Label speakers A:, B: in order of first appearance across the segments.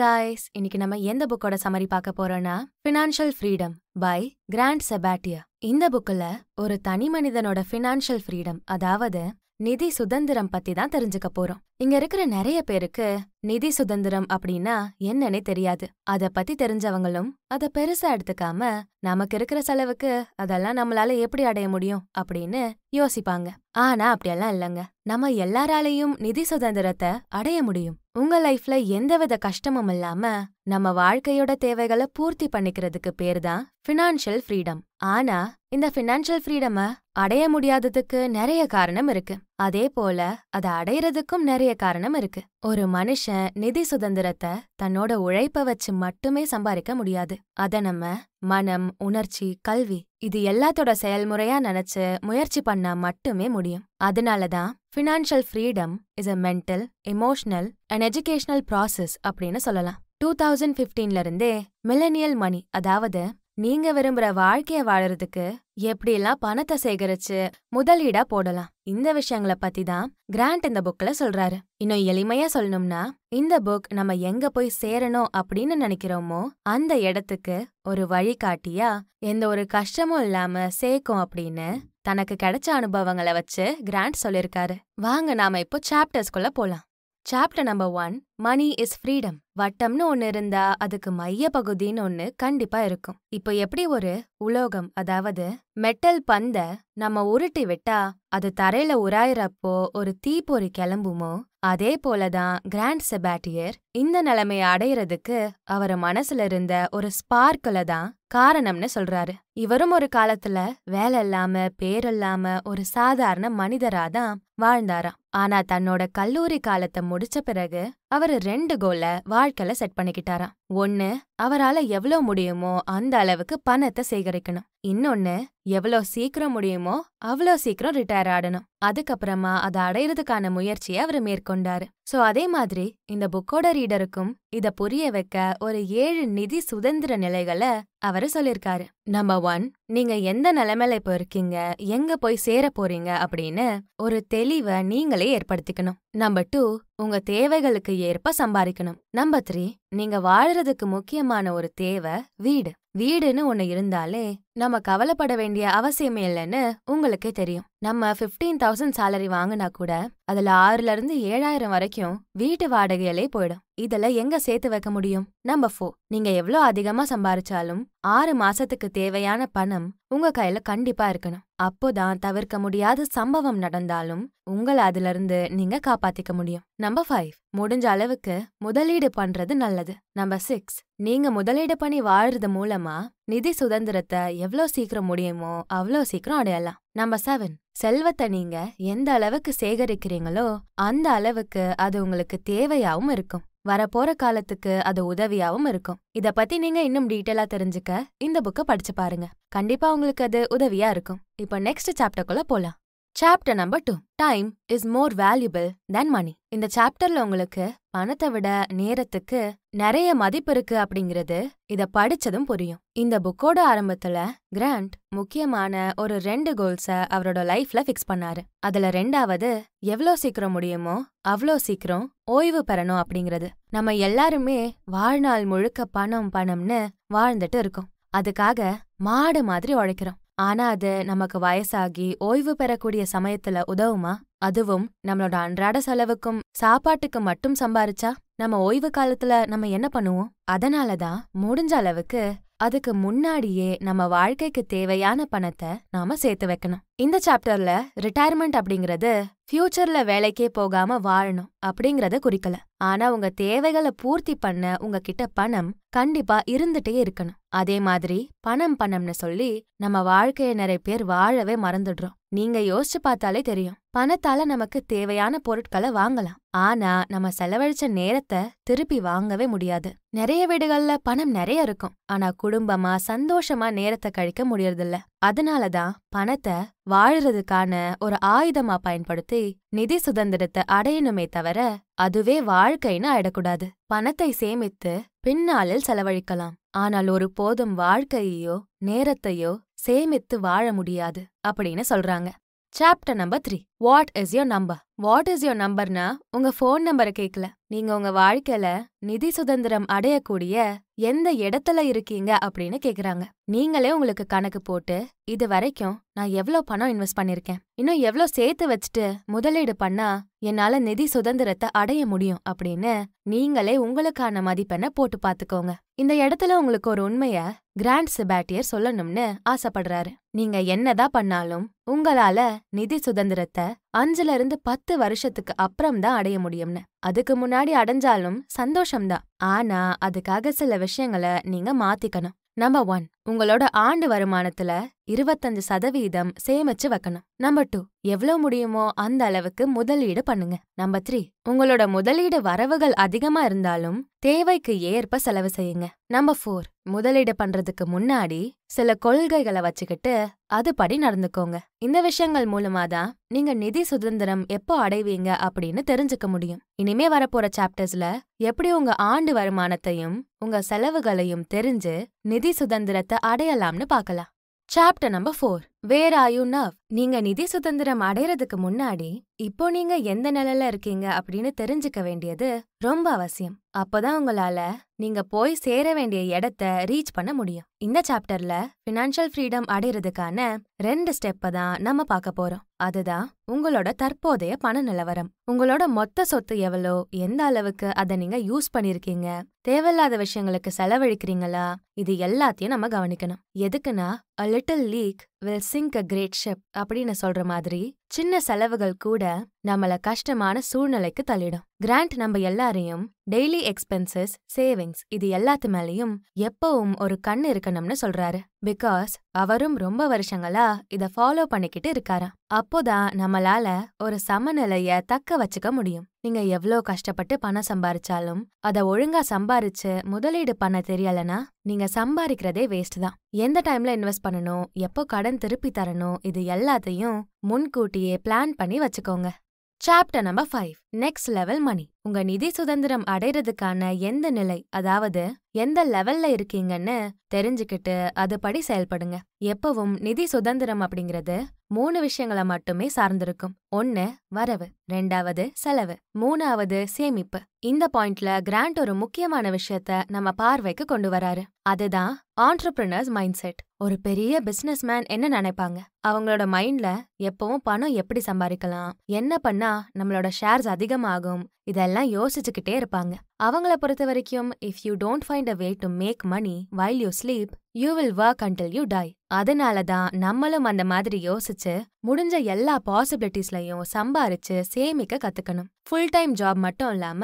A: guys இன்னைக்கு நம்ம எந்த புக்கோட சமரி பார்க்க போறோம்னா financial freedom by Grant Sabatier இந்த புக்கில் ஒரு தனி மனிதனோட ஃபினான்ஷியல் ஃப்ரீடம் அதாவது நிதி சுதந்திரம் பத்தி தான் தெரிஞ்சுக்க போறோம் இங்க இருக்கிற நிறைய பேருக்கு நிதி சுதந்திரம் அப்படின்னா என்னன்னே தெரியாது அத பத்தி தெரிஞ்சவங்களும் அத பெருசா எடுத்துக்காம நமக்கு இருக்கிற செலவுக்கு அதெல்லாம் நம்மளால எப்படி அடைய முடியும் அப்படின்னு யோசிப்பாங்க ஆனா அப்படியெல்லாம் இல்லைங்க நம்ம எல்லாராலையும் நிதி சுதந்திரத்தை அடைய முடியும் உங்க லைஃப்ல எந்தவித கஷ்டமும் இல்லாம நம்ம வாழ்க்கையோட தேவைகளை பூர்த்தி பண்ணிக்கிறதுக்கு பேருதான் தான் ஃபினான்ஷியல் ஃப்ரீடம் ஆனா இந்த ஃபினான்ஷியல் ஃப்ரீடம அடைய முடியாததுக்கு நிறைய காரணம் இருக்கு அதே போல அதை அடையறதுக்கும் நிறைய காரணம் இருக்கு ஒரு மனுஷன் நிதி சுதந்திரத்தை தன்னோட உழைப்ப வச்சு மட்டுமே சம்பாதிக்க முடியாது அத நம்ம மனம் உணர்ச்சி கல்வி இது எல்லாத்தோட செயல்முறையா நினைச்சு முயற்சி பண்ணா மட்டுமே முடியும் அதனாலதான் financial freedom is a mental emotional and educational process அப்படின்னு சொல்லலாம் டூ தௌசண்ட் ஃபிஃப்டீன்ல இருந்தே மில்லனியல் மணி அதாவது நீங்க விரும்புற வாழ்க்கைய வாழறதுக்கு எப்படிலாம் பணத்தை சேகரிச்சு முதலீடா போடலாம் இந்த விஷயங்களை பத்தி தான் கிராண்ட் இந்த புக்ல சொல்றாரு இன்னும் எளிமையா சொல்லணும்னா இந்த புக் நம்ம எங்க போய் சேரணும் அப்படின்னு நினைக்கிறோமோ அந்த இடத்துக்கு ஒரு வழிகாட்டியா எந்த ஒரு கஷ்டமும் இல்லாம சேர்க்கும் அப்படின்னு தனக்கு கிடைச்ச அனுபவங்களை வச்சு கிராண்ட் சொல்லிருக்காரு வாங்க நாம இப்போ சாப்டர்ஸ்குள்ள போலாம் chapter number one money is freedom வட்டம்னு ஒன்று இருந்தா அதுக்கு மைய பகுதின்னு ஒன்று கண்டிப்பா இருக்கும் இப்போ எப்படி ஒரு உலோகம் அதாவது மெட்டல் பந்த நம்ம உருட்டி விட்டா அது தரையில உராயிறப்போ ஒரு தீப்பொறி கிளம்புமோ அதே போலதான் கிராண்ட் செபாட்டியர் இந்த நிலைமையை அடையிறதுக்கு அவர் மனசுல இருந்த ஒரு ஸ்பார்க்ல தான் காரணம்னு சொல்றாரு இவரும் ஒரு காலத்துல வேலை இல்லாம பேரில்லாம ஒரு சாதாரண மனிதரா தான் வாழ்ந்தாராம் ஆனா தன்னோட கல்லூரி காலத்தை முடிச்ச பிறகு அவர் ரெண்டு கோல்ல வாழ்க்கையில செட் பண்ணிக்கிட்டாராம் ஒன்னு அவரால எவ்வளவு முடியுமோ அந்த அளவுக்கு பணத்தை சேகரிக்கணும் இன்னொன்னு எவ்வளவு சீக்கிரம் முடியுமோ அவ்வளவு சீக்கிரம் ரிட்டையர் ஆடணும் அதுக்கப்புறமா அதை அடையிறதுக்கான முயற்சியை அவர் மேற்கொண்டாரு ஸோ அதே மாதிரி இந்த புக்கோட ரீடருக்கும் இதை புரிய வைக்க ஒரு ஏழு நிதி சுதந்திர நிலைகளை அவர் சொல்லியிருக்காரு நம்பர் ஒன் நீங்க எந்த நிலைமையில இப்போ இருக்கீங்க எங்க போய் சேர போறீங்க அப்படின்னு ஒரு தெளிவை நீங்களே ஏற்படுத்திக்கணும் நம்பர் டூ உங்க தேவைகளுக்கு ஏற்ப சம்பாதிக்கணும் நம்பர் த்ரீ நீங்க வாழறதுக்கு முக்கியமான ஒரு தேவை வீடு வீடுன்னு ஒன்று இருந்தாலே நம்ம கவலைப்பட வேண்டிய அவசியமே இல்லைன்னு உங்களுக்கே தெரியும் நம்ம ஃபிஃப்டீன் தௌசண்ட் சேலரி வாங்கினா கூட அதில் இருந்து ஏழாயிரம் வரைக்கும் வீட்டு வாடகையிலே போயிடும் இதில் எங்கே சேர்த்து வைக்க முடியும் நம்ம ஃபோ நீங்கள் எவ்வளோ அதிகமாக சம்பாரிச்சாலும் ஆறு மாசத்துக்கு தேவையான பணம் உங்கள் கையில் கண்டிப்பாக இருக்கணும் அப்போதான் தவிர்க்க முடியாத சம்பவம் நடந்தாலும் உங்களை அதிலிருந்து நீங்கள் காப்பாற்றிக்க முடியும் நம்பர் ஃபைவ் முடிஞ்ச அளவுக்கு முதலீடு பண்ணுறது நல்லது நம்பர் சிக்ஸ் நீங்கள் முதலீடு பண்ணி வாழ்றது மூலம் மூலமா நிதி சுதந்திரத்தை எவ்வளோ சீக்கிரம் முடியுமோ அவ்வளோ சீக்கிரம் அடையலாம் நம்பர் செவன் செல்வத்தை நீங்க எந்த அளவுக்கு சேகரிக்கிறீங்களோ அந்த அளவுக்கு அது உங்களுக்கு தேவையாவும் இருக்கும் வரப்போற காலத்துக்கு அது உதவியாவும் இருக்கும் இத பத்தி நீங்க இன்னும் டீட்டெயிலா தெரிஞ்சுக்க இந்த புக்கை படிச்சு பாருங்க கண்டிப்பா உங்களுக்கு அது உதவியா இருக்கும் இப்ப நெக்ஸ்ட் சாப்டருக்குள்ள போலாம் chapter number two time is more valuable than money இந்த சாப்டர்ல உங்களுக்கு பணத்தை விட நேரத்துக்கு நிறைய மதிப்பு இருக்கு அப்படிங்கிறது இத படிச்சதும் புரியும் இந்த புக்கோட ஆரம்பத்துல கிராண்ட் முக்கியமான ஒரு ரெண்டு கோல்ஸ அவரோட லைஃப்ல ஃபிக்ஸ் பண்ணாரு அதுல ரெண்டாவது எவ்வளவு சீக்கிரம் முடியுமோ அவ்வளோ சீக்கிரம் ஓய்வு பெறணும் அப்படிங்கிறது நம்ம எல்லாருமே வாழ்நாள் முழுக்க பணம் பணம்னு வாழ்ந்துட்டு இருக்கோம் அதுக்காக மாடு மாதிரி உழைக்கிறோம் ஆனா அது நமக்கு வயசாகி ஓய்வு பெறக்கூடிய சமயத்துல உதவுமா அதுவும் நம்மளோட அன்றாட செலவுக்கும் சாப்பாட்டுக்கு மட்டும் சம்பாரிச்சா நம்ம ஓய்வு காலத்துல நம்ம என்ன பண்ணுவோம் அதனாலதான் முடிஞ்ச அளவுக்கு அதுக்கு முன்னாடியே நம்ம வாழ்க்கைக்கு தேவையான பணத்தை நாம சேர்த்து வைக்கணும் இந்த சாப்டர்ல ரிட்டையர்மெண்ட் அப்படிங்கிறது ஃபியூச்சர்ல வேலைக்கே போகாம வாழணும் அப்படிங்கறத குறிக்கல ஆனா உங்க தேவைகளை பூர்த்தி பண்ண உங்ககிட்ட பணம் கண்டிப்பா இருந்துட்டே இருக்கணும் அதே மாதிரி பணம் பணம்னு சொல்லி நம்ம வாழ்க்கைய நிறைய பேர் வாழவே மறந்துடுறோம் நீங்க யோசிச்சு பார்த்தாலே தெரியும் பணத்தால நமக்கு தேவையான பொருட்களை வாங்கலாம் ஆனா நம்ம செலவழிச்ச நேரத்தை திருப்பி வாங்கவே முடியாது நிறைய வீடுகள்ல பணம் நிறைய இருக்கும் ஆனா குடும்பமா சந்தோஷமா நேரத்தை கழிக்க முடியறதில்ல அதனால தான் பணத்தை வாழறதுக்கான ஒரு ஆயுதமா பயன்படுத்தி நிதி சுதந்திரத்தை அடையணுமே தவிர அதுவே வாழ்க்கைன்னு ஆயிடக்கூடாது பணத்தை சேமித்து பின்னாளில் செலவழிக்கலாம் ஆனால் ஒரு போதும் வாழ்க்கையோ நேரத்தையோ சேமித்து வாழ முடியாது அப்படின்னு சொல்றாங்க chapter number three what is your number what is your நம்பர்னா உங்க ஃபோன் நம்பரை கேட்கல நீங்க உங்க வாழ்க்கையில நிதி சுதந்திரம் அடையக்கூடிய எந்த இடத்துல இருக்கீங்க அப்படின்னு கேக்குறாங்க நீங்களே உங்களுக்கு கணக்கு போட்டு இது வரைக்கும் நான் எவ்வளவு பணம் இன்வெஸ்ட் பண்ணிருக்கேன் இன்னும் எவ்வளவு சேர்த்து வச்சுட்டு முதலீடு பண்ணா என்னால நிதி சுதந்திரத்தை அடைய முடியும் அப்படின்னு நீங்களே உங்களுக்கான மதிப்பெண்ண போட்டு பாத்துக்கோங்க இந்த இடத்துல உங்களுக்கு ஒரு உண்மைய கிராண்ட் செபாட்டியர் சொல்லணும்னு ஆசைப்படுறாரு நீங்க என்னதான் பண்ணாலும் உங்களால நிதி சுதந்திரத்தை அஞ்சுல இருந்து பத்து வருஷத்துக்கு அப்புறம் தான் அடைய முடியும்னு அதுக்கு முன்னாடி அடைஞ்சாலும் சந்தோஷம்தான் ஆனா அதுக்காக சில விஷயங்களை நீங்க மாத்திக்கணும் நம்பர் ஒன் உங்களோட ஆண்டு வருமானத்துல இருபத்தஞ்சு சதவீதம் சேமிச்சு வைக்கணும் நம்பர் டூ எவ்வளவு முடியுமோ அந்த அளவுக்கு முதலீடு பண்ணுங்க நம்பர் த்ரீ உங்களோட முதலீடு வரவுகள் அதிகமா இருந்தாலும் தேவைக்கு ஏற்ப செலவு செய்யுங்க நம்பர் ஃபோர் முதலீடு பண்றதுக்கு முன்னாடி சில கொள்கைகளை வச்சுக்கிட்டு அதுபடி நடந்துக்கோங்க இந்த விஷயங்கள் மூலமா தான் நீங்க நிதி சுதந்திரம் எப்போ அடைவீங்க அப்படின்னு தெரிஞ்சுக்க முடியும் இனிமே வரப்போற சாப்டர்ஸ்ல எப்படி உங்க ஆண்டு வருமானத்தையும் உங்க செலவுகளையும் தெரிஞ்சு நிதி சுதந்திரத்தை அடையலாம்னு பார்க்கலாம் சாப்டர் நம்பர் ஃபோர் வேர் ஆயு நவ் நீங்க நிதி சுதந்திரம் அடையறதுக்கு முன்னாடி இப்போ நீங்க எந்த நிலையில இருக்கீங்க அப்படின்னு தெரிஞ்சுக்க வேண்டியது ரொம்ப அவசியம் அப்போதான் உங்களால நீங்க போய் சேர வேண்டிய இடத்த ரீச் பண்ண முடியும் இந்த சாப்டர்ல பினான்சியல் ஃப்ரீடம் அடையறதுக்கான ரெண்டு ஸ்டெப்ப தான் நம்ம பார்க்க போறோம் அதுதான் உங்களோட தற்போதைய பண நிலவரம் உங்களோட மொத்த சொத்து எவ்வளோ எந்த அளவுக்கு அதை நீங்க யூஸ் பண்ணிருக்கீங்க தேவையில்லாத விஷயங்களுக்கு செலவழிக்கிறீங்களா இது எல்லாத்தையும் நம்ம கவனிக்கணும் எதுக்குன்னா a little leak will sink a great ship அப்படின்னு சொல்ற மாதிரி சின்ன செலவுகள் கூட நம்மள கஷ்டமான சூழ்நிலைக்கு தள்ளிடும் கிராண்ட் நம்ம எல்லாரையும் டெய்லி எக்ஸ்பென்சஸ் சேவிங்ஸ் இது எல்லாத்து மேலேயும் எப்பவும் ஒரு கண் இருக்கணும்னு சொல்றாரு பிகாஸ் அவரும் ரொம்ப வருஷங்களா இத ஃபாலோ பண்ணிக்கிட்டு இருக்காராம் அப்போதான் நம்மளால ஒரு சமநிலைய தக்க வச்சுக்க முடியும் நீங்க எவ்வளோ கஷ்டப்பட்டு பணம் சம்பாரிச்சாலும் அதை ஒழுங்கா சம்பாரிச்சு முதலீடு பண்ண தெரியலனா நீங்க சம்பாதிக்கிறதே வேஸ்ட் தான் எந்த டைம்ல இன்வெஸ்ட் பண்ணணும் எப்போ கடன் திருப்பி தரணும் இது எல்லாத்தையும் முன்கூட்டியே பிளான் பண்ணி வச்சுக்கோங்க chapter number five next level money உங்க நிதி சுதந்திரம் அடைறதுக்கான எந்த நிலை அதாவது எந்த லெவல்ல இருக்கீங்கன்னு தெரிஞ்சுக்கிட்டு அதுபடி செயல்படுங்க எப்பவும் நிதி சுதந்திரம் அப்படிங்கிறது மூணு விஷயங்களை மட்டுமே சார்ந்திருக்கும் ஒன்னு வரவு ரெண்டாவது செலவு மூணாவது சேமிப்பு இந்த பாயிண்ட்ல கிராண்ட் ஒரு முக்கியமான விஷயத்த நம்ம பார்வைக்கு கொண்டு வராரு அதுதான் ஆண்டர்பிரினர்ஸ் மைண்ட் செட் ஒரு பெரிய பிசினஸ் மேன் என்ன நினைப்பாங்க அவங்களோட மைண்ட்ல எப்பவும் பணம் எப்படி சம்பாதிக்கலாம் என்ன பண்ணா நம்மளோட ஷேர்ஸ் அதிகமாகும் இதெல்லாம் யோசிச்சுக்கிட்டே இருப்பாங்க அவங்கள பொறுத்த வரைக்கும் if you don't find a way to make money while you sleep you will work until you die அதனால தான் நம்மளும் அந்த மாதிரி யோசிச்சு முடிஞ்ச எல்லா பாசிபிலிட்டிஸ்லையும் சம்பாரிச்சு சேமிக்க கத்துக்கணும் ஃபுல் டைம் ஜாப் மட்டும் இல்லாம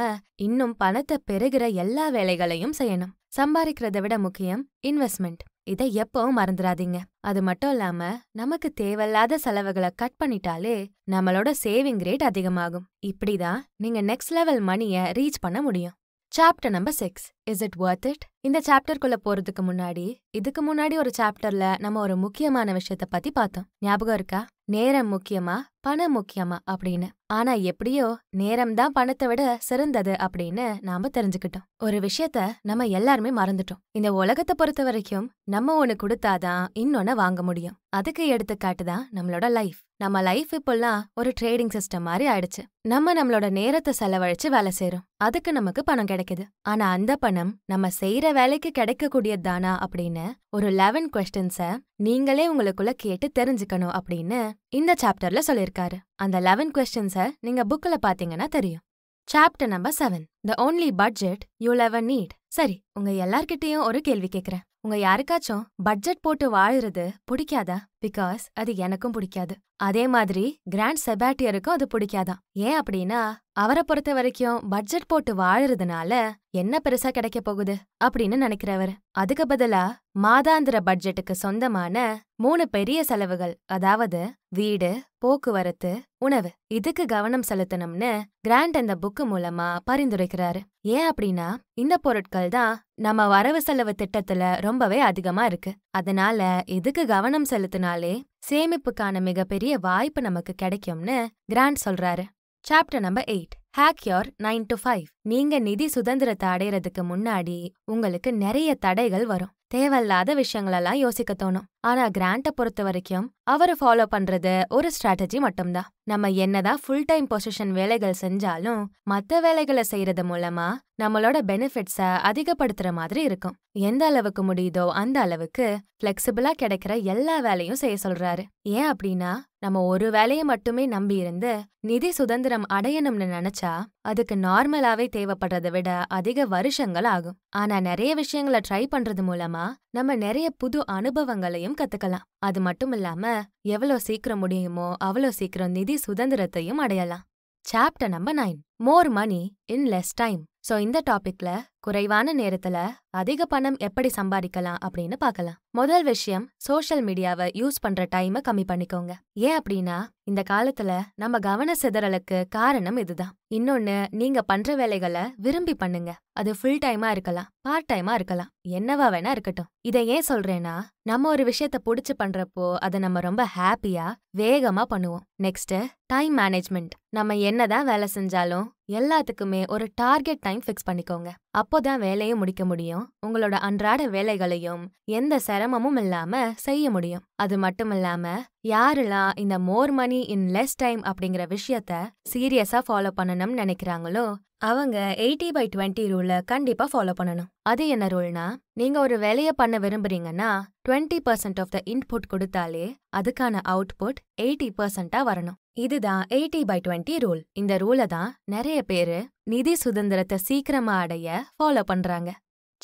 A: இன்னும் பணத்தை பெருகிற எல்லா வேலைகளையும் செய்யணும் சம்பாதிக்கிறத விட முக்கியம் இன்வெஸ்ட்மெண்ட் இதை எப்பவும் மறந்துடாதீங்க அது மட்டும் இல்லாம நமக்கு தேவையில்லாத செலவுகளை கட் பண்ணிட்டாலே நம்மளோட சேவிங் ரேட் அதிகமாகும் இப்படிதான் நீங்க நெக்ஸ்ட் லெவல் மணிய ரீச் பண்ண முடியும் chapter number six is it worth it இந்த சாப்டர்க்குள்ள போறதுக்கு முன்னாடி இதுக்கு முன்னாடி ஒரு சாப்டர்ல நம்ம ஒரு முக்கியமான விஷயத்த பத்தி பார்த்தோம் ஞாபகம் இருக்கா நேரம் முக்கியமா பணம் முக்கியமா அப்படின்னு ஆனா எப்படியோ நேரம் தான் பணத்தை விட சிறந்தது அப்படின்னு நாம தெரிஞ்சுக்கிட்டோம் ஒரு விஷயத்த நம்ம எல்லாருமே மறந்துட்டோம் இந்த உலகத்தை பொறுத்த வரைக்கும் நம்ம ஒண்ணு கொடுத்தாதான் இன்னொன்னு வாங்க முடியும் அதுக்கு எடுத்துக்காட்டு தான் நம்மளோட லைஃப் நம்ம லைஃப் இப்பெல்லாம் ஒரு ட்ரேடிங் சிஸ்டம் மாதிரி ஆயிடுச்சு நம்ம நம்மளோட நேரத்தை செலவழிச்சு வேலை செய்யறோம் அதுக்கு நமக்கு பணம் கிடைக்குது ஆனா அந்த பணம் நம்ம செய்யற வேலைக்கு கிடைக்கக்கூடியது தானா அப்படின்னு ஒரு லெவன் கொஸ்டின்ஸ நீங்களே உங்களுக்குள்ள கேட்டு தெரிஞ்சுக்கணும் அப்படின்னு இந்த சாப்டர்ல சொல்லியிருக்காரு அந்த லெவன் கொஸ்டின்ஸை நீங்க புக்கில் பார்த்தீங்கன்னா தெரியும் chapter number seven the only budget you'll ever need சரி உங்க எல்லார்கிட்டயும் ஒரு கேள்வி கேட்குறேன் உங்க யாருக்காச்சும் பட்ஜெட் போட்டு வாழறது பிடிக்காதா பிகாஸ் அது எனக்கும் பிடிக்காது அதே மாதிரி கிராண்ட் செபாட்டியருக்கும் அது பிடிக்காதான் ஏன் அப்படின்னா அவரை பொறுத்த வரைக்கும் பட்ஜெட் போட்டு வாழறதுனால என்ன பெருசா கிடைக்க போகுது அப்படின்னு நினைக்கிறவர் அதுக்கு பதிலா மாதாந்திர பட்ஜெட்டுக்கு சொந்தமான மூணு பெரிய செலவுகள் அதாவது வீடு போக்குவரத்து உணவு இதுக்கு கவனம் செலுத்தணும்னு கிராண்ட் அந்த புக்கு மூலமா பரிந்துரைக்கிறாரு ஏன் அப்படின்னா இந்த பொருட்கள் தான் நம்ம வரவு செலவு திட்டத்துல ரொம்பவே அதிகமா இருக்கு அதனால இதுக்கு கவனம் செலுத்தினா பண்ணாலே சேமிப்புக்கான மிகப்பெரிய வாய்ப்பு நமக்கு கிடைக்கும்னு கிராண்ட் சொல்றாரு chapter number eight hack your nine to five நீங்க நிதி சுதந்திரத்தை அடையிறதுக்கு முன்னாடி உங்களுக்கு நிறைய தடைகள் வரும் தேவையில்லாத விஷயங்களெல்லாம் யோசிக்க தோணும் ஆனா கிராண்ட பொறுத்த வரைக்கும் அவரை ஃபாலோ பண்றது ஒரு ஸ்ட்ராட்டஜி மட்டும்தான் நம்ம என்னதான் ஃபுல் டைம் பொசிஷன் வேலைகள் செஞ்சாலும் மற்ற வேலைகளை செய்யறது மூலமா நம்மளோட பெனிஃபிட்ஸை அதிகப்படுத்துற மாதிரி இருக்கும் எந்த அளவுக்கு முடியுதோ அந்த அளவுக்கு ஃபிளெக்சிபிளா கிடைக்கிற எல்லா வேலையும் செய்ய சொல்றாரு ஏன் அப்படின்னா நம்ம ஒரு வேலையை மட்டுமே நம்பி இருந்து நிதி சுதந்திரம் அடையணும்னு நினைச்சா அதுக்கு நார்மலாவே தேவைப்படுறதை விட அதிக வருஷங்கள் ஆகும் ஆனா நிறைய விஷயங்களை ட்ரை பண்றது மூலமா நம்ம நிறைய புது அனுபவங்களையும் கத்துக்கலாம் அது மட்டும் இல்லாம எவ்வளோ சீக்கிரம் முடியுமோ அவ்வளோ சீக்கிரம் நிதி சுதந்திரத்தையும் அடையலாம் chapter number nine more money in less time so இந்த டாபிக்ல குறைவான நேரத்துல அதிக பணம் எப்படி சம்பாதிக்கலாம் அப்படின்னு பார்க்கலாம் முதல் விஷயம் சோஷியல் மீடியாவை யூஸ் பண்ற டைமை கம்மி பண்ணிக்கோங்க ஏன் அப்படின்னா இந்த காலத்துல நம்ம கவன சிதறலுக்கு காரணம் இதுதான் இன்னொன்னு நீங்க பண்ற வேலைகளை விரும்பி பண்ணுங்க அது ஃபுல் டைமா இருக்கலாம் பார்ட் டைமா இருக்கலாம் என்னவா வேணா இருக்கட்டும் இதை ஏன் சொல்றேன்னா நம்ம ஒரு விஷயத்த புடிச்சு பண்றப்போ அதை நம்ம ரொம்ப ஹாப்பியா வேகமா பண்ணுவோம் நெக்ஸ்ட் டைம் மேனேஜ்மெண்ட் நம்ம என்னதான் வேலை செஞ்சாலும் எல்லாத்துக்குமே ஒரு டார்கெட் டைம் ஃபிக்ஸ் பண்ணிக்கோங்க அப்போ அப்போதான் வேலையை முடிக்க முடியும் உங்களோட அன்றாட வேலைகளையும் எந்த சிரமமும் இல்லாம செய்ய முடியும் அது மட்டும் இல்லாம யாரெல்லாம் இந்த மோர் மணி இன் லெஸ் டைம் அப்படிங்கிற விஷயத்த சீரியஸா ஃபாலோ பண்ணணும்னு நினைக்கிறாங்களோ அவங்க எயிட்டி பை டுவெண்ட்டி ரூலை கண்டிப்பாக ஃபாலோ பண்ணணும் அது என்ன ரூல்னா நீங்கள் ஒரு வேலையை பண்ண விரும்புறீங்கன்னா twenty percent of the input கொடுத்தாலே அதுக்கான அவுட்புட் எயிட்டி பர்சன்ட்டாக வரணும் இதுதான் எயிட்டி பை டுவெண்ட்டி ரூல் இந்த ரூலை தான் நிறைய பேர் நிதி சுதந்திரத்தை சீக்கிரமா அடைய ஃபாலோ பண்றாங்க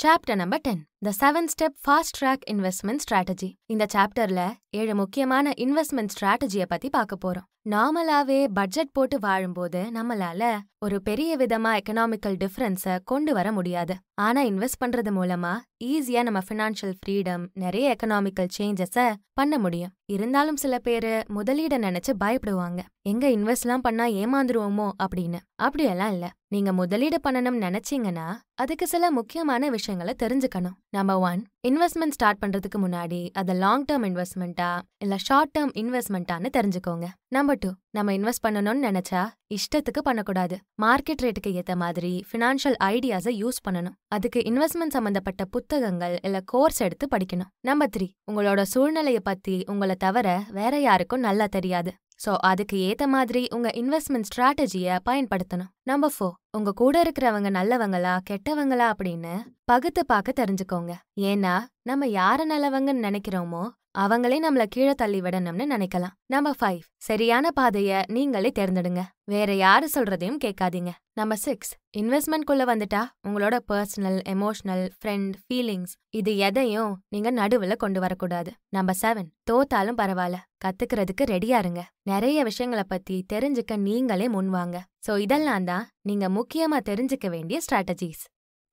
A: chapter number ten the seven step fast track investment strategy இந்த சாப்டர்ல ஏழு முக்கியமான இன்வெஸ்ட்மெண்ட் ஸ்ட்ராட்டஜியை பத்தி பார்க்க போறோம் நார்மலாவே பட்ஜெட் போட்டு வாழும்போது நம்மளால ஒரு பெரிய விதமா எக்கனாமிக்கல் டிஃபரன்ஸை கொண்டு வர முடியாது ஆனா இன்வெஸ்ட் பண்றது மூலமா ஈஸியா நம்ம ஃபினான்ஷியல் ஃப்ரீடம் நிறைய எக்கனாமிக்கல் சேஞ்சஸ பண்ண முடியும் இருந்தாலும் சில பேரு முதலீட நினைச்சு பயப்படுவாங்க எங்க இன்வெஸ்ட்லாம் பண்ணா ஏமாந்துருவோமோ அப்படின்னு அப்படியெல்லாம் இல்ல நீங்க முதலீடு பண்ணணும்னு நினைச்சீங்கன்னா அதுக்கு சில முக்கியமான விஷயங்களை தெரிஞ்சுக்கணும் நம்பர் ஒன் இன்வெஸ்ட்மெண்ட் ஸ்டார்ட் பண்ணுறதுக்கு முன்னாடி அதை லாங் டேர்ம் இன்வெஸ்ட்மெண்ட்டா இல்லை ஷார்ட் டேர்ம் இன்வெஸ்ட்மெண்ட்டான்னு தெரிஞ்சுக்கோங்க நம்பர் டூ நம்ம இன்வெஸ்ட் பண்ணணும்னு நினச்சா இஷ்டத்துக்கு பண்ணக்கூடாது மார்க்கெட் ரேட்டுக்கு ஏற்ற மாதிரி ஃபினான்ஷியல் ஐடியாஸை யூஸ் பண்ணணும் அதுக்கு இன்வெஸ்ட்மெண்ட் சம்மந்தப்பட்ட புத்தகங்கள் இல்லை கோர்ஸ் எடுத்து படிக்கணும் நம்பர் த்ரீ உங்களோட சூழ்நிலையை பற்றி உங்களை தவிர வேற யாருக்கும் நல்லா தெரியாது ஸோ அதுக்கு ஏத்த மாதிரி உங்க இன்வெஸ்ட்மெண்ட் ஸ்ட்ராட்டஜியை பயன்படுத்தணும் நம்பர் ஃபோர் உங்க கூட இருக்கிறவங்க நல்லவங்களா கெட்டவங்களா அப்படின்னு பகுத்து பார்க்க தெரிஞ்சுக்கோங்க ஏன்னா நம்ம யார நல்லவங்கன்னு நினைக்கிறோமோ அவங்களே நம்மள கீழே தள்ளி விடணும்னு நினைக்கலாம் நம்பர் ஃபைவ் சரியான பாதைய நீங்களே தேர்ந்தெடுங்க வேற யாரு சொல்றதையும் கேட்காதீங்க நம்பர் சிக்ஸ் இன்வெஸ்ட்மெண்ட்குள்ள வந்துட்டா உங்களோட பர்சனல் எமோஷனல் ஃப்ரெண்ட் ஃபீலிங்ஸ் இது எதையும் நீங்க நடுவுல கொண்டு வரக்கூடாது நம்பர் செவன் தோத்தாலும் பரவாயில்ல கத்துக்கிறதுக்கு ரெடியா இருங்க நிறைய விஷயங்களை பத்தி தெரிஞ்சுக்க நீங்களே முன்வாங்க சோ இதெல்லாம் தான் நீங்க முக்கியமா தெரிஞ்சுக்க வேண்டிய strategies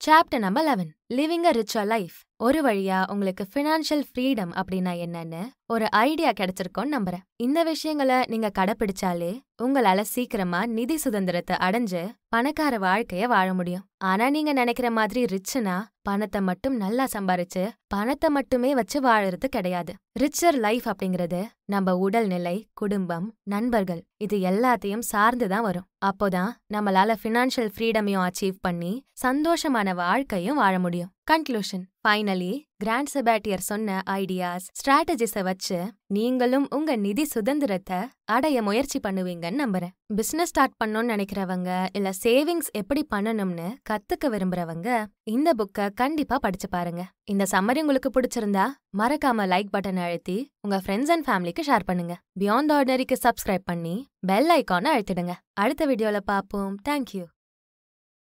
A: chapter number eleven living a rich life ஒரு வழியா உங்களுக்கு ஃபினான்ஷியல் ஃப்ரீடம் அப்படின்னா என்னன்னு ஒரு ஐடியா கிடைச்சிருக்கோன்னு நம்புறேன் இந்த விஷயங்களை நீங்க கடைபிடிச்சாலே உங்களால சீக்கிரமா நிதி சுதந்திரத்தை அடைஞ்சு பணக்கார வாழ்க்கைய வாழ முடியும் ஆனா நீங்க நினைக்கிற மாதிரி ரிச்னா பணத்தை மட்டும் நல்லா சம்பாரிச்சு பணத்தை மட்டுமே வச்சு வாழறது கிடையாது ரிச்சர் லைஃப் அப்படிங்கிறது நம்ம உடல்நிலை குடும்பம் நண்பர்கள் இது எல்லாத்தையும் சார்ந்துதான் வரும் அப்போதான் நம்மளால ஃபினான்ஷியல் ஃப்ரீடமையும் அச்சீவ் பண்ணி சந்தோஷமான வாழ்க்கையும் வாழ முடியும் முடியும் கன்க்ளூஷன் ஃபைனலி கிராண்ட் செபாட்டியர் சொன்ன ஐடியாஸ் ஸ்ட்ராட்டஜிஸை வச்சு நீங்களும் உங்க நிதி சுதந்திரத்தை அடைய முயற்சி பண்ணுவீங்கன்னு நம்புறேன் பிசினஸ் ஸ்டார்ட் பண்ணணும்னு நினைக்கிறவங்க இல்ல சேவிங்ஸ் எப்படி பண்ணணும்னு கத்துக்க விரும்புறவங்க இந்த புக்கை கண்டிப்பா படிச்சு பாருங்க இந்த சம்மரி உங்களுக்கு பிடிச்சிருந்தா மறக்காம லைக் பட்டன் அழுத்தி உங்க ஃப்ரெண்ட்ஸ் அண்ட் ஃபேமிலிக்கு ஷேர் பண்ணுங்க பியாண்ட் ஆர்டினரிக்கு சப்ஸ்கிரைப் பண்ணி பெல் ஐக்கானை அழுத்திடுங்க அடுத்த வீடியோல பார்ப்போம் தேங்க்யூ